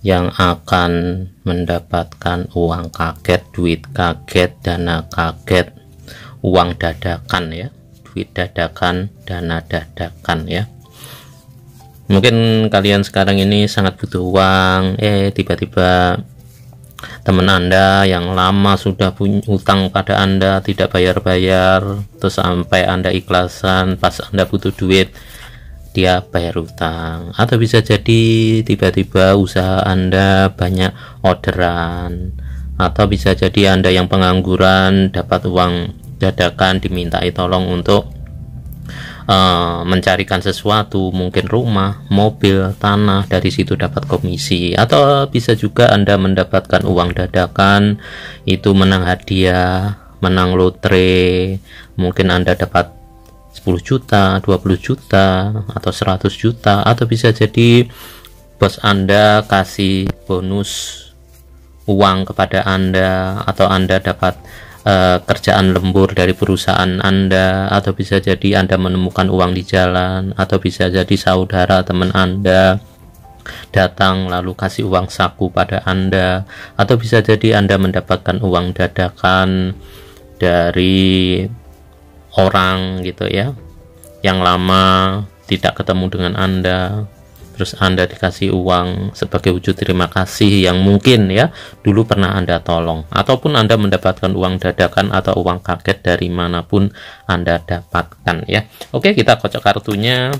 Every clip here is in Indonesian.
yang akan mendapatkan uang kaget, duit kaget, dana kaget, uang dadakan ya, duit dadakan, dana dadakan ya. Mungkin kalian sekarang ini sangat butuh uang, eh tiba-tiba teman Anda yang lama sudah punya utang pada Anda tidak bayar-bayar, terus sampai Anda ikhlasan pas Anda butuh duit, dia bayar utang atau bisa jadi tiba-tiba usaha Anda banyak orderan atau bisa jadi Anda yang pengangguran dapat uang dadakan dimintai tolong untuk uh, mencarikan sesuatu mungkin rumah, mobil, tanah dari situ dapat komisi atau bisa juga Anda mendapatkan uang dadakan itu menang hadiah menang lotre mungkin Anda dapat 10 juta, 20 juta, atau 100 juta, atau bisa jadi bos Anda kasih bonus uang kepada Anda, atau Anda dapat uh, kerjaan lembur dari perusahaan Anda, atau bisa jadi Anda menemukan uang di jalan, atau bisa jadi saudara teman Anda datang lalu kasih uang saku pada Anda, atau bisa jadi Anda mendapatkan uang dadakan dari orang gitu ya yang lama tidak ketemu dengan Anda terus Anda dikasih uang sebagai wujud terima kasih yang mungkin ya dulu pernah Anda tolong ataupun Anda mendapatkan uang dadakan atau uang kaget dari manapun Anda dapatkan ya Oke kita kocok kartunya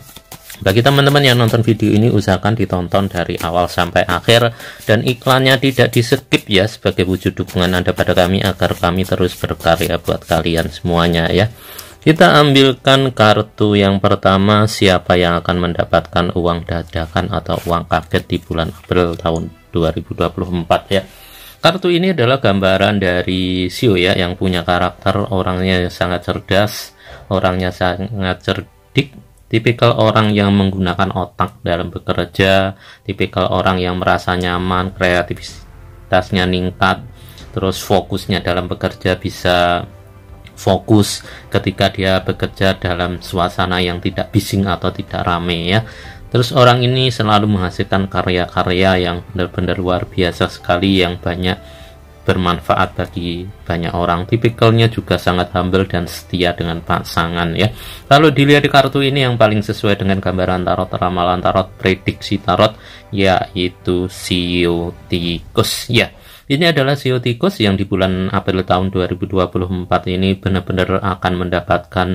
bagi teman-teman yang nonton video ini usahakan ditonton dari awal sampai akhir dan iklannya tidak di skip ya sebagai wujud dukungan Anda pada kami agar kami terus berkarya buat kalian semuanya ya. Kita ambilkan kartu yang pertama siapa yang akan mendapatkan uang dadakan atau uang kaget di bulan April tahun 2024 ya. Kartu ini adalah gambaran dari Sio ya yang punya karakter orangnya sangat cerdas, orangnya sangat cerdik tipikal orang yang menggunakan otak dalam bekerja, tipikal orang yang merasa nyaman, kreativitasnya ningkat, terus fokusnya dalam bekerja bisa fokus ketika dia bekerja dalam suasana yang tidak bising atau tidak rame ya. Terus orang ini selalu menghasilkan karya-karya yang benar-benar luar biasa sekali yang banyak bermanfaat bagi banyak orang. Tipikalnya juga sangat humble dan setia dengan pasangan ya. Lalu dilihat di kartu ini yang paling sesuai dengan gambaran tarot, ramalan tarot, prediksi tarot yaitu Sio Tikus ya. Ini adalah Sio Tikus yang di bulan April tahun 2024 ini benar-benar akan mendapatkan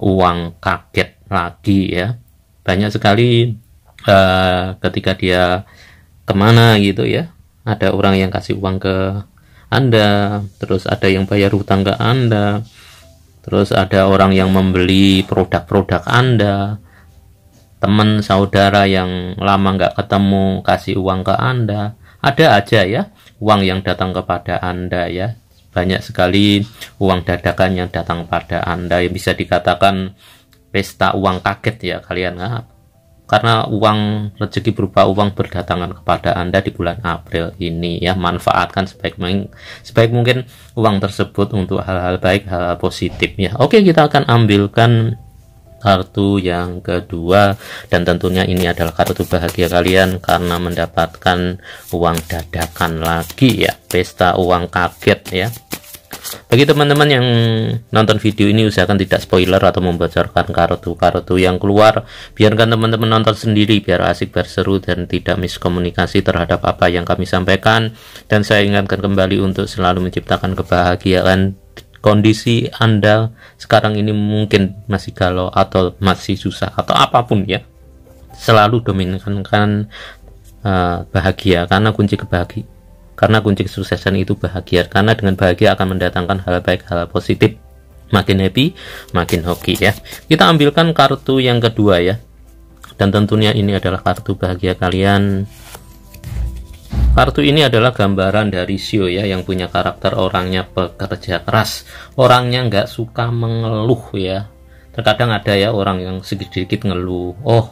uang kaget lagi ya. Banyak sekali uh, ketika dia kemana gitu ya ada orang yang kasih uang ke Anda, terus ada yang bayar hutang ke Anda, terus ada orang yang membeli produk-produk Anda, teman saudara yang lama nggak ketemu kasih uang ke Anda, ada aja ya uang yang datang kepada Anda ya. Banyak sekali uang dadakan yang datang pada Anda yang bisa dikatakan pesta uang kaget ya kalian nggak karena uang rezeki berupa uang berdatangan kepada Anda di bulan April ini ya manfaatkan sebaik mungkin sebaik mungkin uang tersebut untuk hal-hal baik hal-hal positif ya oke kita akan ambilkan kartu yang kedua dan tentunya ini adalah kartu bahagia kalian karena mendapatkan uang dadakan lagi ya pesta uang kaget ya bagi teman-teman yang nonton video ini usahakan tidak spoiler atau membocorkan kartu-kartu yang keluar. Biarkan teman-teman nonton sendiri biar asik, berseru dan tidak miskomunikasi terhadap apa yang kami sampaikan. Dan saya ingatkan kembali untuk selalu menciptakan kebahagiaan kondisi Anda sekarang ini mungkin masih galau atau masih susah atau apapun ya. Selalu dominankan uh, bahagia karena kunci kebahagiaan karena kunci kesuksesan itu bahagia, karena dengan bahagia akan mendatangkan hal baik, hal positif. Makin happy, makin hoki ya. Kita ambilkan kartu yang kedua ya. Dan tentunya ini adalah kartu bahagia kalian. Kartu ini adalah gambaran dari Sio ya yang punya karakter orangnya pekerja keras. Orangnya nggak suka mengeluh ya. Terkadang ada ya orang yang sedikit-sedikit ngeluh. Oh,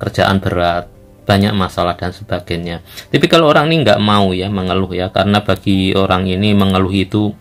kerjaan berat banyak masalah dan sebagainya. Tapi kalau orang ini nggak mau ya mengeluh ya, karena bagi orang ini mengeluh itu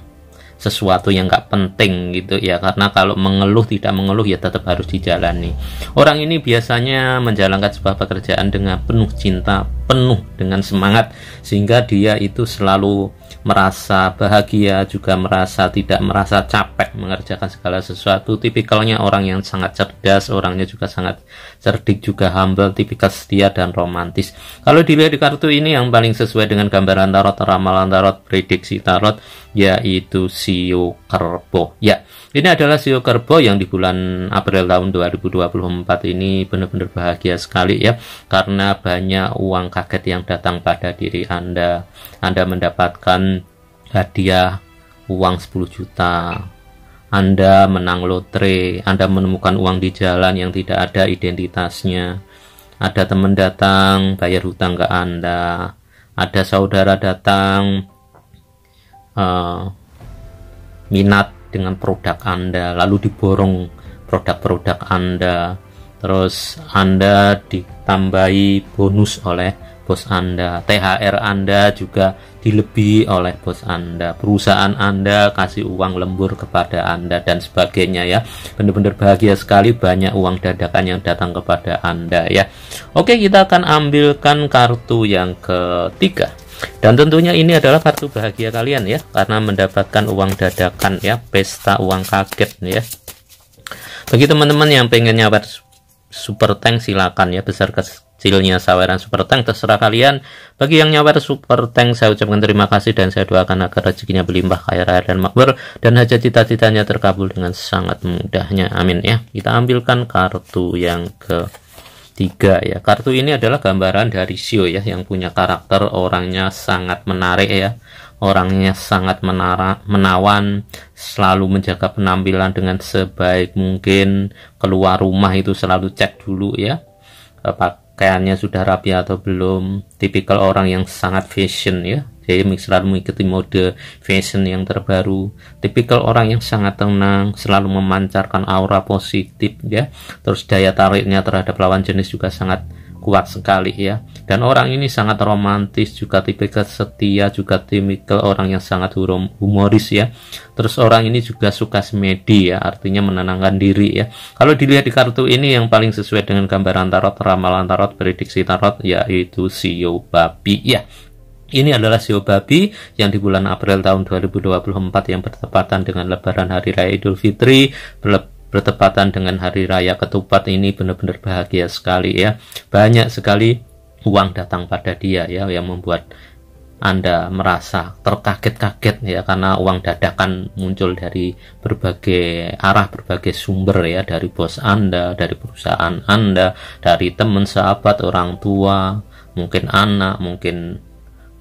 sesuatu yang nggak penting gitu ya karena kalau mengeluh tidak mengeluh ya tetap harus dijalani orang ini biasanya menjalankan sebuah pekerjaan dengan penuh cinta penuh dengan semangat sehingga dia itu selalu merasa bahagia juga merasa tidak merasa capek mengerjakan segala sesuatu tipikalnya orang yang sangat cerdas orangnya juga sangat cerdik juga humble tipikal setia dan romantis kalau dilihat di kartu ini yang paling sesuai dengan gambaran tarot ramalan tarot prediksi tarot yaitu siu Kerbo ya ini adalah sio Kerbo yang di bulan April tahun 2024 ini benar-benar bahagia sekali ya karena banyak uang kaget yang datang pada diri Anda. Anda mendapatkan hadiah uang 10 juta. Anda menang lotre, Anda menemukan uang di jalan yang tidak ada identitasnya. Ada teman datang bayar hutang ke Anda. Ada saudara datang uh, minat dengan produk Anda, lalu diborong produk-produk Anda, terus Anda ditambahi bonus oleh bos Anda, THR Anda juga dilebihi oleh bos Anda, perusahaan Anda kasih uang lembur kepada Anda dan sebagainya ya. Benar-benar bahagia sekali banyak uang dadakan yang datang kepada Anda ya. Oke, kita akan ambilkan kartu yang ketiga. Dan tentunya ini adalah kartu bahagia kalian ya, karena mendapatkan uang dadakan ya, pesta uang kaget ya. Bagi teman-teman yang pengen nyawar super tank silakan ya, besar kecilnya saweran super tank terserah kalian. Bagi yang nyawer super tank saya ucapkan terima kasih dan saya doakan agar rezekinya berlimpah kaya raya dan makmur dan hajat cita-citanya terkabul dengan sangat mudahnya. Amin ya. Kita ambilkan kartu yang ke tiga ya kartu ini adalah gambaran dari Sio ya yang punya karakter orangnya sangat menarik ya orangnya sangat menara, menawan, selalu menjaga penampilan dengan sebaik mungkin, keluar rumah itu selalu cek dulu ya, eh, pakaiannya sudah rapi atau belum, tipikal orang yang sangat fashion ya, jadi selalu mengikuti mode fashion yang terbaru tipikal orang yang sangat tenang selalu memancarkan aura positif ya terus daya tariknya terhadap lawan jenis juga sangat kuat sekali ya dan orang ini sangat romantis juga tipikal setia juga tipikal orang yang sangat humoris ya terus orang ini juga suka semedi ya artinya menenangkan diri ya kalau dilihat di kartu ini yang paling sesuai dengan gambaran tarot ramalan tarot prediksi tarot yaitu sio babi ya ini adalah sio babi yang di bulan April tahun 2024 yang bertepatan dengan lebaran hari raya Idul Fitri, bertepatan dengan hari raya ketupat ini benar-benar bahagia sekali ya. Banyak sekali uang datang pada dia ya yang membuat anda merasa terkaget-kaget ya karena uang dadakan muncul dari berbagai arah, berbagai sumber ya dari bos Anda, dari perusahaan Anda, dari teman sahabat, orang tua, mungkin anak, mungkin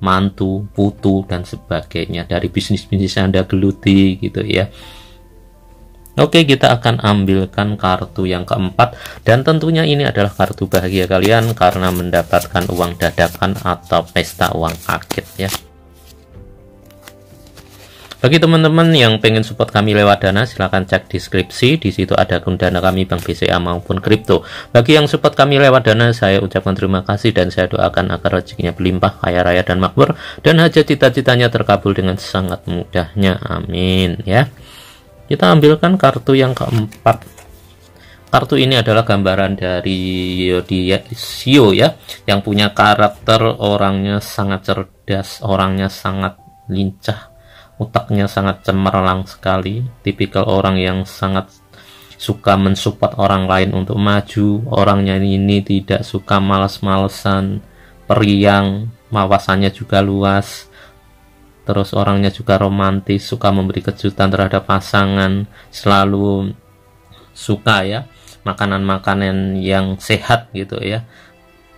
mantu, putu, dan sebagainya dari bisnis-bisnis Anda geluti gitu ya. Oke, kita akan ambilkan kartu yang keempat dan tentunya ini adalah kartu bahagia kalian karena mendapatkan uang dadakan atau pesta uang kaget ya. Bagi teman-teman yang pengen support kami lewat Dana, silahkan cek deskripsi. Di situ ada akun Dana kami, Bank BCA maupun kripto. Bagi yang support kami lewat Dana, saya ucapkan terima kasih dan saya doakan agar rezekinya berlimpah, kaya raya dan makmur, dan hajat cita-citanya terkabul dengan sangat mudahnya. Amin. Ya. Kita ambilkan kartu yang keempat. Kartu ini adalah gambaran dari Yodisio ya, ya, yang punya karakter orangnya sangat cerdas, orangnya sangat lincah, otaknya sangat cemerlang sekali, tipikal orang yang sangat suka mensupport orang lain untuk maju, orangnya ini tidak suka malas-malesan, periang, mawasannya juga luas, terus orangnya juga romantis, suka memberi kejutan terhadap pasangan, selalu suka ya makanan-makanan yang sehat gitu ya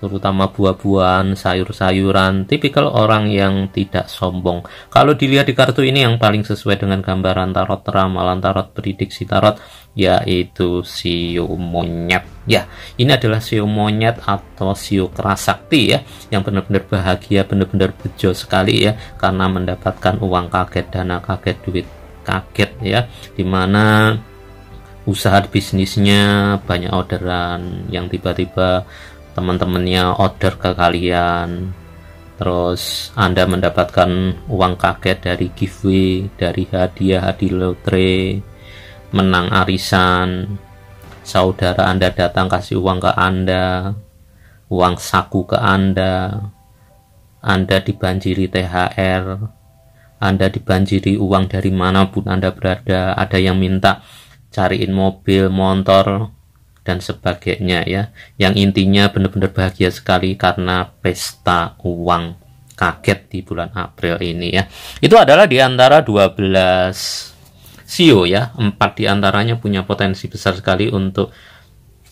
terutama buah-buahan, sayur-sayuran, tipikal orang yang tidak sombong. Kalau dilihat di kartu ini yang paling sesuai dengan gambaran tarot ramalan tarot prediksi tarot yaitu siu monyet. Ya, ini adalah siu monyet atau siu kerasakti ya, yang benar-benar bahagia, benar-benar bejo sekali ya karena mendapatkan uang kaget, dana kaget, duit kaget ya, dimana usaha bisnisnya banyak orderan yang tiba-tiba teman-temannya order ke kalian terus Anda mendapatkan uang kaget dari giveaway, dari hadiah hadiah lotre, menang arisan, saudara Anda datang kasih uang ke Anda, uang saku ke Anda, Anda dibanjiri THR, Anda dibanjiri uang dari manapun Anda berada, ada yang minta cariin mobil, motor, dan sebagainya ya yang intinya benar-benar bahagia sekali karena pesta uang kaget di bulan April ini ya itu adalah di antara 12 CEO ya empat diantaranya punya potensi besar sekali untuk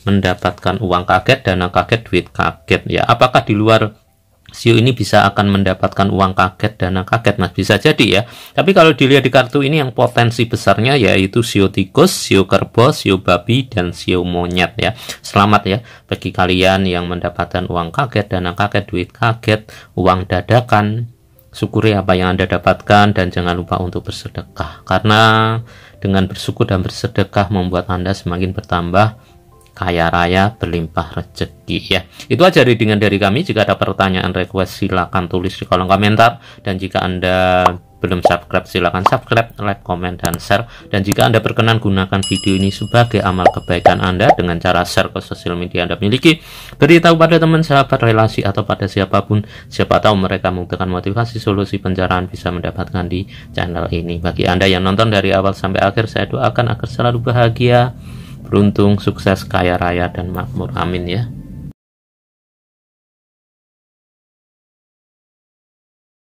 mendapatkan uang kaget dana kaget duit kaget ya apakah di luar Siu ini bisa akan mendapatkan uang kaget, dana kaget, mas bisa jadi ya. Tapi kalau dilihat di kartu ini yang potensi besarnya yaitu siu tikus, siu kerbau, siu babi, dan siu monyet ya. Selamat ya bagi kalian yang mendapatkan uang kaget, dana kaget, duit kaget, uang dadakan. Syukuri apa yang Anda dapatkan dan jangan lupa untuk bersedekah. Karena dengan bersyukur dan bersedekah membuat Anda semakin bertambah kaya raya, berlimpah rezeki ya. Itu aja readingan dari kami. Jika ada pertanyaan request silahkan tulis di kolom komentar dan jika Anda belum subscribe silahkan subscribe, like, comment, dan share. Dan jika Anda berkenan gunakan video ini sebagai amal kebaikan Anda dengan cara share ke sosial media Anda miliki, beritahu pada teman, sahabat, relasi atau pada siapapun. Siapa tahu mereka membutuhkan motivasi solusi penjaraan bisa mendapatkan di channel ini. Bagi Anda yang nonton dari awal sampai akhir, saya doakan agar selalu bahagia beruntung, sukses, kaya raya, dan makmur. Amin ya.